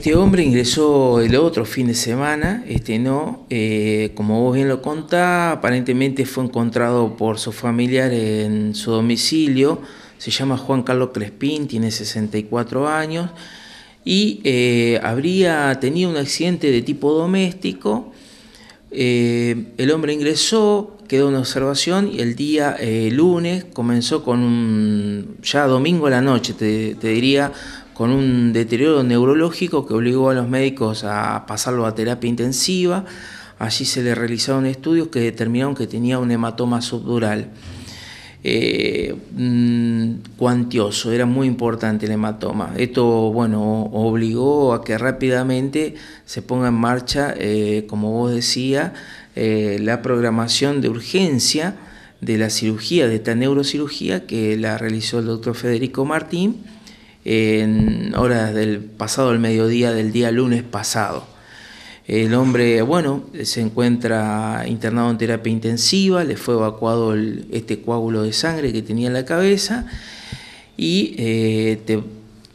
Este hombre ingresó el otro fin de semana, este no, eh, como vos bien lo contás, aparentemente fue encontrado por su familiar en su domicilio, se llama Juan Carlos Crespín, tiene 64 años y eh, habría tenido un accidente de tipo doméstico, eh, el hombre ingresó, quedó en observación y el día lunes comenzó con un, ya domingo a la noche, te diría, con un deterioro neurológico que obligó a los médicos a pasarlo a terapia intensiva. Allí se le realizaron estudios que determinaron que tenía un hematoma subdural. Eh, mm, cuantioso, era muy importante el hematoma. Esto, bueno, obligó a que rápidamente se ponga en marcha, eh, como vos decía, eh, la programación de urgencia de la cirugía, de esta neurocirugía que la realizó el doctor Federico Martín en horas del pasado el mediodía del día lunes pasado. El hombre, bueno, se encuentra internado en terapia intensiva, le fue evacuado este coágulo de sangre que tenía en la cabeza y eh,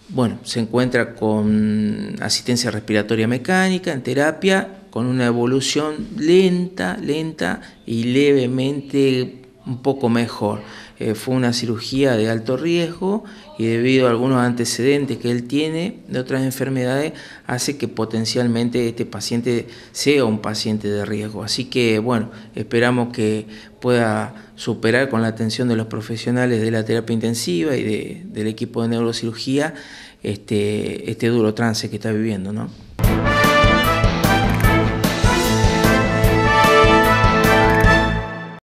bueno, se encuentra con asistencia respiratoria mecánica, en terapia, con una evolución lenta, lenta y levemente un poco mejor. Eh, fue una cirugía de alto riesgo y debido a algunos antecedentes que él tiene de otras enfermedades, hace que potencialmente este paciente sea un paciente de riesgo. Así que bueno, esperamos que pueda superar con la atención de los profesionales de la terapia intensiva y del equipo de neurocirugía este, este duro trance que está viviendo. ¿no?